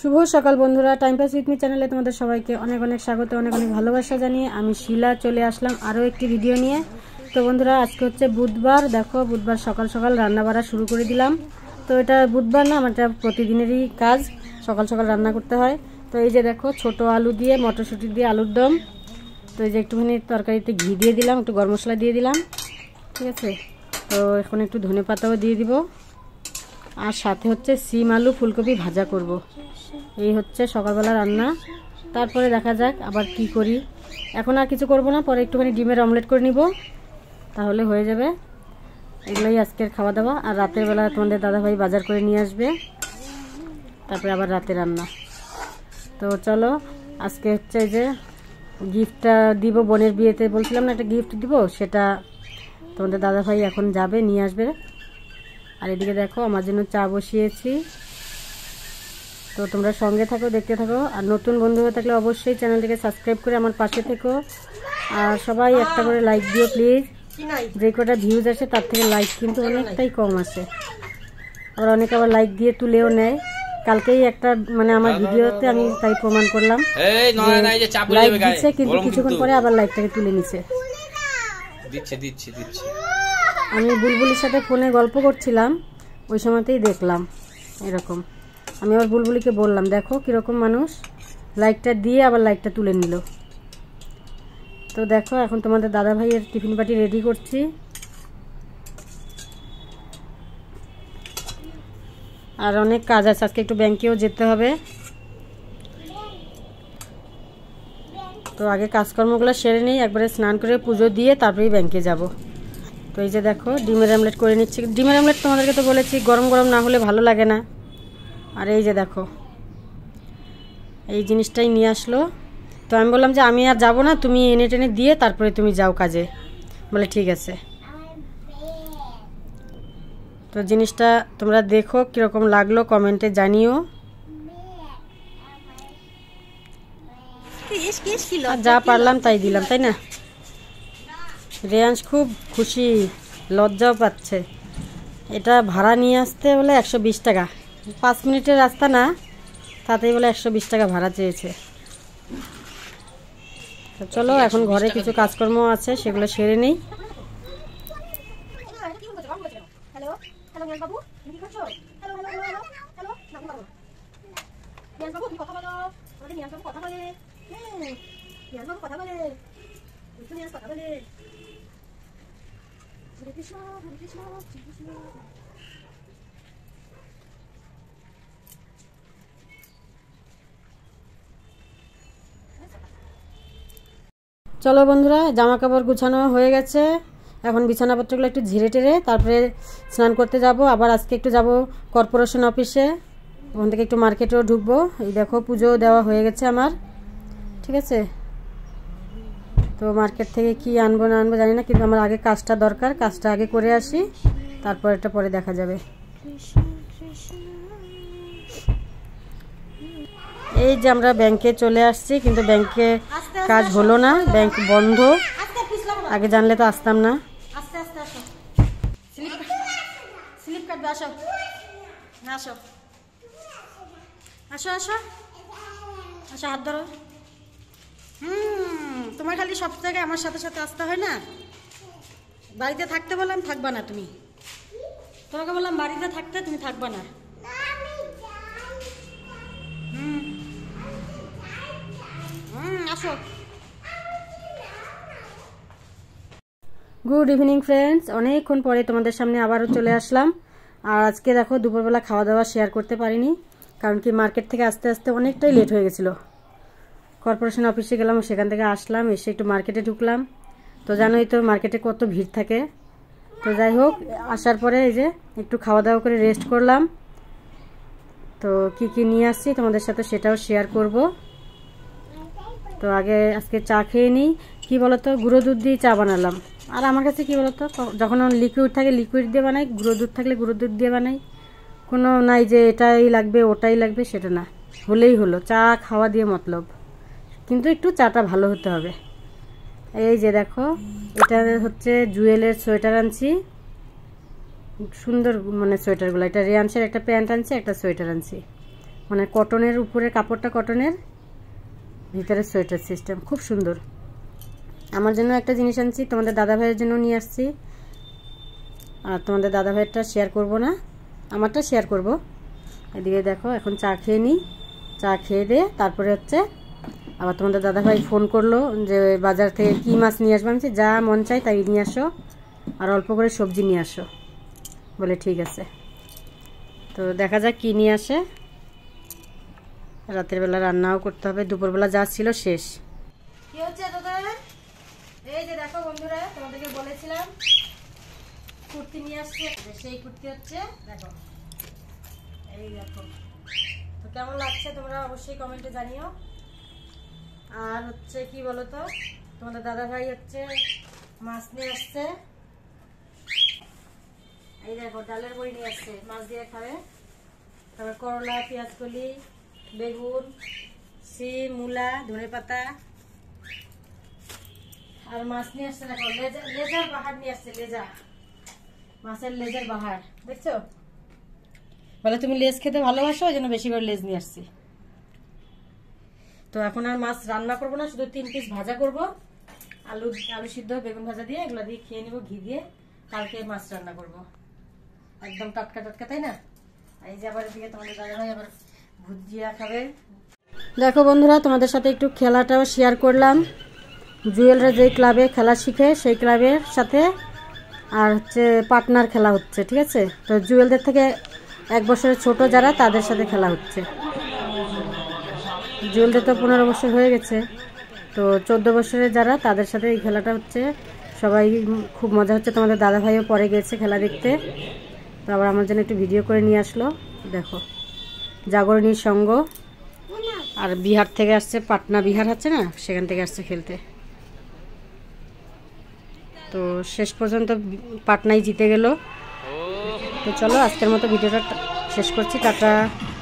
শুভ সকাল বন্ধুরা time pass with me চ্যানেলে তোমাদের সবাইকে অনেক অনেক স্বাগত অনেক অনেক ভালোবাসা জানিয়ে আমি শিলা চলে আসলাম আরও একটি ভিডিও নিয়ে তো বন্ধুরা আজকে হচ্ছে বুধবার দেখো বুধবার সকাল সকাল রান্না বাড়া শুরু করে দিলাম তো এটা বুধবার না আমার এটা প্রতিদিনেরই কাজ সকাল সকাল রান্না করতে হয় তো এই যে দেখো ছোট আলু দিয়ে মটরশুঁটি দিয়ে আলুর দম তো এই যে একটুখানি তরকারিতে ঘি দিয়ে দিলাম একটু গরম মশলা দিয়ে দিলাম ঠিক আছে তো এখন একটু ধনে পাতাও দিয়ে দিব আর সাথে হচ্ছে সিম আলু ফুলকপি ভাজা করব। এই হচ্ছে সকালবেলা রান্না তারপরে দেখা যাক আবার কি করি এখন আর কিছু করব না পরে একটুখানি ডিমের অমলেট করে নিব তাহলে হয়ে যাবে এগুলোই আজকের খাওয়া দাওয়া আর রাতের বেলা তোমাদের দাদাভাই বাজার করে নিয়ে আসবে তারপরে আবার রাতে রান্না তো চলো আজকে হচ্ছে যে গিফটটা দিব বোনের বিয়েতে বলছিলাম না একটা গিফট দিব সেটা তোমাদের দাদাভাই এখন যাবে নিয়ে আসবে আর এদিকে দেখো আমার জন্য চা বসিয়েছি তো তোমরা সঙ্গে থাকো দেখতে থাকো আর নতুন বন্ধু হয়ে থাকলে অবশ্যই চ্যানেলটিকে সাবস্ক্রাইব করে আমার পাশে থেকো আর সবাই একটা করে লাইক দিও প্লিজ যে কটা ভিউজ আসে তার থেকে লাইক কিন্তু অনেকটাই কম আসে আবার অনেকে আবার লাইক দিয়ে তুলেও নেয় কালকেই একটা মানে আমার ভিডিওতে আমি তাই প্রমাণ করলাম লাইক দিচ্ছে কিন্তু কিছুক্ষণ পরে আবার লাইকটাকে তুলে নিচ্ছে আমি বুলবুলির সাথে ফোনে গল্প করছিলাম ওই সময়তেই দেখলাম এরকম আমি আবার বুলবুলিকে বললাম দেখো কীরকম মানুষ লাইটটা দিয়ে আবার লাইটটা তুলে নিল তো দেখো এখন তোমাদের দাদা ভাইয়ের টিফিন পার্টি রেডি করছি আর অনেক কাজ আছে আজকে একটু ব্যাংকেও যেতে হবে তো আগে কাজকর্মগুলো সেরে নিই একবারে স্নান করে পুজো দিয়ে তারপরেই ব্যাংকে যাব তো এই যে দেখো ডিমের অ্যামলেট করে নিচ্ছি ডিমের অ্যামলেট তোমাদেরকে তো বলেছি গরম গরম না হলে ভালো লাগে না আর এই যে দেখো এই জিনিসটাই নিয়ে আসলো তো আমি বললাম যে আমি আর যাব না তুমি এনে টেনে দিয়ে তারপরে তুমি যাও কাজে বলে ঠিক আছে তো জিনিসটা তোমরা দেখো কীরকম লাগলো কমেন্টে জানিও যা পারলাম তাই দিলাম তাই না রেয়াংশ খুব খুশি লজ্জাও পাচ্ছে এটা ভাড়া নিয়ে আসতে বলে একশো টাকা পাঁচ মিনিটের রাস্তা না তাতেই বলে একশো বিশ টাকা ভাড়া চেয়েছে চলো এখন ঘরে কিছু কাজকর্ম আছে সেগুলো সেরে নেই কথা বলে হ্যাঁ, চলো বন্ধুরা জামা কাপড় গুছানো হয়ে গেছে এখন বিছানাপত্রগুলো একটু ঝিরে টেরে তারপরে স্নান করতে যাব আবার আজকে একটু যাব কর্পোরেশন অফিসে ওখান থেকে একটু মার্কেটেও ঢুকবো এই দেখো পুজো দেওয়া হয়ে গেছে আমার ঠিক আছে তো মার্কেট থেকে কি আনবো না আনবো জানি না কিন্তু আমার আগে কাজটা দরকার কাজটা আগে করে আসি তারপর একটা পরে দেখা যাবে এই যে আমরা ব্যাংকে চলে আসছি কিন্তু ব্যাংকে কাজ হলো না ব্যাংক বন্ধ আগে জানলে তো আসতাম না আসো আসো আসো ধরো তোমার খালি সব জায়গায় আমার সাথে সাথে আসতে হয় না বাড়িতে থাকতে বললাম থাকবা না তুমি তোমাকে বললাম বাড়িতে থাকতে তুমি থাকবা না আসো গুড ইভিনিং ফ্রেন্ডস অনেকক্ষণ পরে তোমাদের সামনে আবারও চলে আসলাম আর আজকে দেখো দুপুরবেলা খাওয়া দাওয়া শেয়ার করতে পারিনি কারণ কি মার্কেট থেকে আস্তে আস্তে অনেকটাই লেট হয়ে গেছিলো কর্পোরেশন অফিসে গেলাম সেখান থেকে আসলাম এসে একটু মার্কেটে ঢুকলাম তো জানোই তো মার্কেটে কত ভিড় থাকে তো যাই হোক আসার পরে এই যে একটু খাওয়া দাওয়া করে রেস্ট করলাম তো কি কি নিয়ে আসছি তোমাদের সাথে সেটাও শেয়ার করবো তো আগে আজকে চা খেয়ে নিই কী বলতো গুঁড়ো দুধ দিয়ে চা বানালাম আর আমার কাছে কী বলতো যখন লিকুইড থাকে লিকুইড দিয়ে বানাই গুঁড়ো দুধ থাকলে গুঁড়ো দুধ দিয়ে বানাই কোনো নাই যে এটাই লাগবে ওটাই লাগবে সেটা না হলেই হলো চা খাওয়া দিয়ে মতলব কিন্তু একটু চাটা ভালো হতে হবে এই যে দেখো এটা হচ্ছে জুয়েলের সোয়েটার আনছি সুন্দর মানে সোয়েটারগুলো এটা রেয়ানসের একটা প্যান্ট আনছি একটা সোয়েটার আনছি মানে কটনের উপরে কাপড়টা কটনের ভিতরে সোয়েটার সিস্টেম খুব সুন্দর আমার জন্য একটা জিনিস আনছি তোমাদের দাদা ভাইয়ের জন্য নিয়ে আসছি আর তোমাদের দাদা ভাইয়েরটা শেয়ার করব না আমারটা শেয়ার করব এদিকে দেখো এখন চা খেয়ে নিই চা খেয়ে দিয়ে তারপরে হচ্ছে আবার তোমাদের দাদা ভাই ফোন করলো যে বাজার থেকে কি মাছ নিয়ে আসবো আমি যা মন চাই তাই নিয়ে আসো আর অল্প করে সবজি নিয়ে আসো বলে ঠিক আছে তো দেখা যাক কী নিয়ে আসে রাতের বেলা রান্নাও করতে হবে দুপুরবেলা যা ছিল শেষ কি হচ্ছে এই যে দেখো বন্ধুরা তোমাদেরকে বলেছিলাম কুর্তি নিয়ে আসছে সেই কুর্তি হচ্ছে দেখো এই দেখো তো কেমন লাগছে তোমরা অবশ্যই কমেন্টে জানিও আর হচ্ছে কি বলো তো তোমাদের দাদা ভাই হচ্ছে মাছ নিয়ে আসছে এই দেখো ডালের বই নিয়ে আসছে মাছ দিয়ে খাবে তারপর করলা পেঁয়াজকলি বেগুন সিম মূলা ধনে পাতা আর মাছ নিয়ে আসছে দেখো লেজার বাহার নিয়ে আসছে লেজা মাছের লেজার বাহার দেখছো বলে তুমি লেজ খেতে ভালোবাসো যেন বেশি করে লেজ নিয়ে আসছি তো এখন আর মাছ রান্না করব না শুধু তিন পিস ভাজা করব আলু আলু সিদ্ধ বেগুন ভাজা দিয়ে এগুলো দিয়ে খেয়ে নেবো ঘি দিয়ে কালকে মাছ রান্না করব একদম টাটকা টাটকা তাই না এই যে আবার এদিকে তোমাদের দাদা ভাই আবার ভুজিয়া খাবে দেখো বন্ধুরা তোমাদের সাথে একটু খেলাটাও শেয়ার করলাম জুয়েলরা যেই ক্লাবে খেলা শিখে সেই ক্লাবের সাথে আর হচ্ছে পার্টনার খেলা হচ্ছে ঠিক আছে তো জুয়েলদের থেকে এক বছরের ছোট যারা তাদের সাথে খেলা হচ্ছে জুয়েলদের তো পনেরো বছর হয়ে গেছে তো চোদ্দো বছরের যারা তাদের সাথে এই খেলাটা হচ্ছে সবাই খুব মজা হচ্ছে তোমাদের দাদাভাইও পরে গেছে খেলা দেখতে তো আবার আমার জন্য একটু ভিডিও করে নিয়ে আসলো দেখো জাগরণীর সঙ্গ আর বিহার থেকে আসছে পাটনা বিহার আছে না সেখান থেকে আসছে খেলতে তো শেষ পর্যন্ত পাটনায় জিতে গেল তো চলো আজকের মতো ভিডিওটা শেষ করছি টাটা